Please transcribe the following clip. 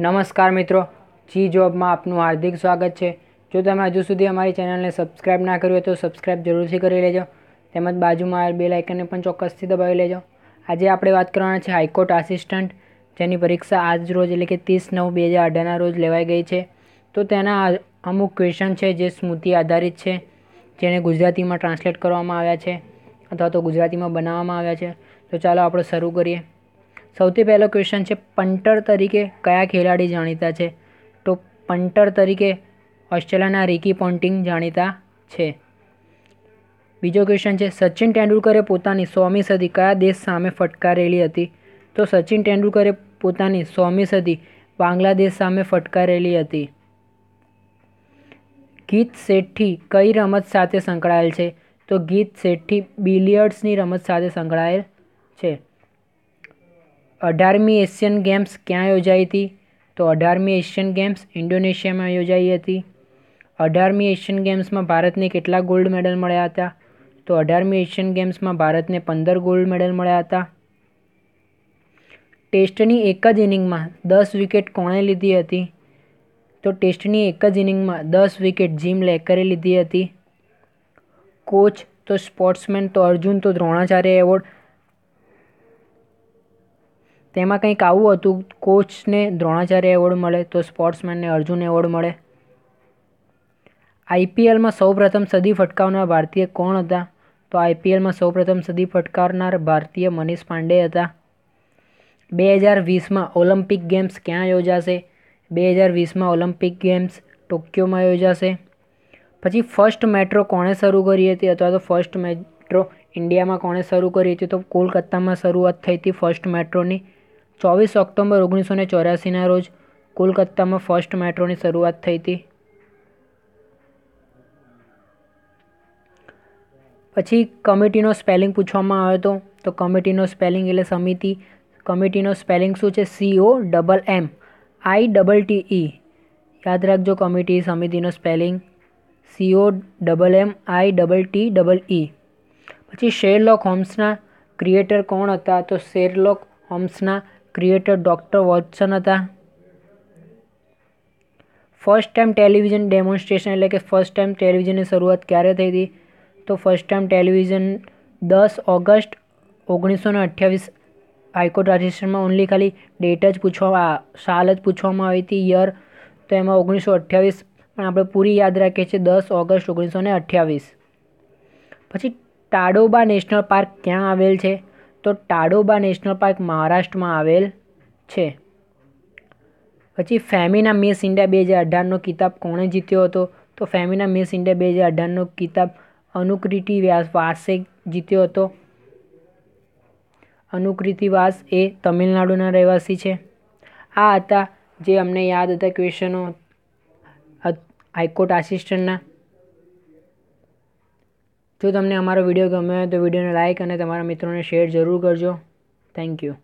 નમસ્કાર મિત્રો જી જોબમાં આપનું હાર્દિક સ્વાગત છે જો તમે હજુ સુધી અમારી ચેનલને સબસ્ક્રાઈબ ના કર્યું હોય તો સબસ્ક્રાઇબ જરૂરથી કરી લેજો તેમજ બાજુમાં આવેલ બે લાઇકનને પણ ચોક્કસથી દબાવી લેજો આજે આપણે વાત કરવાના છે હાઈકોર્ટ આસિસ્ટન્ટ જેની પરીક્ષા આજ રોજ એટલે કે ત્રીસ નવ બે હજાર અઢારના રોજ લેવાઈ ગઈ છે તો તેના અમુક ક્વેશ્ચન છે જે સ્મૃતિ આધારિત છે જેને ગુજરાતીમાં ટ્રાન્સલેટ કરવામાં આવ્યા છે અથવા તો ગુજરાતીમાં બનાવવામાં આવ્યા છે તો ચાલો આપણે શરૂ કરીએ સૌથી પહેલો ક્વેશ્ચન છે પંટર તરીકે કયા ખેલાડી જાણીતા છે તો પંટર તરીકે ઓસ્ટ્રેલિયાના રિકી પોન્ટિંગ જાણીતા છે બીજો ક્વેશ્ચન છે સચિન તેંડુલકરે પોતાની સોમી સદી કયા દેશ સામે ફટકારેલી હતી તો સચિન તેંડુલકરે પોતાની સોમી સદી બાંગ્લાદેશ સામે ફટકારેલી હતી ગીત શેઠી કઈ રમત સાથે સંકળાયેલ છે તો ગીત શેઠી બિલિયર્ડ્સની રમત સાથે સંકળાયેલ છે અઢારમી એશિયન ગેમ્સ ક્યાં યોજાઈ હતી તો અઢારમી એશિયન ગેમ્સ ઇન્ડોનેશિયામાં યોજાઈ હતી અઢારમી એશિયન ગેમ્સમાં ભારતને કેટલા ગોલ્ડ મેડલ મળ્યા હતા તો અઢારમી એશિયન ગેમ્સમાં ભારતને પંદર ગોલ્ડ મેડલ મળ્યા હતા ટેસ્ટની એક જ ઇનિંગમાં દસ વિકેટ કોણે લીધી હતી તો ટેસ્ટની એક જ ઇનિંગમાં દસ વિકેટ જીમ લેકરે લીધી હતી કોચ તો સ્પોર્ટ્સમેન તો અર્જુન તો દ્રોણાચાર્ય એવોર્ડ તેમાં કંઈક આવું હતું કોચને દ્રોણાચાર્ય એવોર્ડ મળે તો સ્પોર્ટ્સમેનને અર્જુન એવોર્ડ મળે આઈપીએલમાં સૌપ્રથમ સદી ફટકાવનાર ભારતીય કોણ હતા તો આઈપીએલમાં સૌપ્રથમ સદી ફટકારનાર ભારતીય મનીષ પાંડે હતા બે હજાર વીસમાં ઓલિમ્પિક ગેમ્સ ક્યાં યોજાશે બે હજાર વીસમાં ઓલિમ્પિક ગેમ્સ ટોક્યોમાં યોજાશે પછી ફર્સ્ટ મેટ્રો કોણે શરૂ કરી હતી અથવા તો ફર્સ્ટ મેટ્રો ઇન્ડિયામાં કોણે શરૂ કરી હતી તો કોલકાતામાં શરૂઆત થઈ હતી ફર્સ્ટ મેટ્રોની ચોવીસ ઓક્ટોબર ઓગણીસો ને ચોર્યાસીના રોજ કોલકાતામાં ફર્સ્ટ મેટ્રોની શરૂઆત થઈ હતી પછી કમિટીનો સ્પેલિંગ પૂછવામાં આવ્યો હતો તો કમિટીનો સ્પેલિંગ એટલે સમિતિ કમિટીનો સ્પેલિંગ શું છે C O double M I double T E યાદ રાખજો કમિટી સમિતિનો spelling C O double M I double T double E પછી શેરલોક હોમ્સના ક્રિએટર કોણ હતા તો શેરલોક હોમ્સના ક્રિએટર ડૉક્ટર વોટસન હતા ફર્સ્ટ ટાઈમ ટેલિવિઝન ડેમોન્સ્ટ્રેશન એટલે કે ફર્સ્ટ ટાઈમ ટેલિવિઝનની શરૂઆત ક્યારે થઈ હતી તો ફર્સ્ટ ટાઈમ ટેલિવિઝન દસ ઓગસ્ટ ઓગણીસો ને અઠ્યાવીસ હાઈકોર્ટ રજિસ્ટ્રેશનમાં ઓનલી ખાલી ડેટ જ પૂછવામાં સાલ જ પૂછવામાં આવી હતી યર તો એમાં ઓગણીસો અઠ્યાવીસ પણ આપણે પૂરી યાદ રાખીએ છીએ દસ ઓગસ્ટ ઓગણીસો ને અઠ્યાવીસ પછી ટાડોબા નેશનલ પાર્ક ક્યાં આવેલ છે તો ટાડોબા નેશનલ પાર્ક મહારાષ્ટ્રમાં આવેલ છે પછી ફેમિના મિસ ઇન્ડિયા બે હજાર અઢારનો કિતાબ કોણે જીત્યો હતો તો ફેમિના મિસ ઇન્ડિયા બે હજાર અઢારનો કિતાબ અનુકૃતિ વ્યાસ વાસે જીત્યો હતો અનુકૃતિ વાસ એ તમિલનાડુના રહેવાસી છે આ હતા જે અમને યાદ હતા ક્વેશ્ચનો હાઈકોર્ટ આસિસ્ટન્ટના જો તમને અમારો વિડીયો ગમ્યો હોય તો વિડીયોને લાઇક અને તમારા મિત્રોને શેર જરૂર કરજો થેન્ક યુ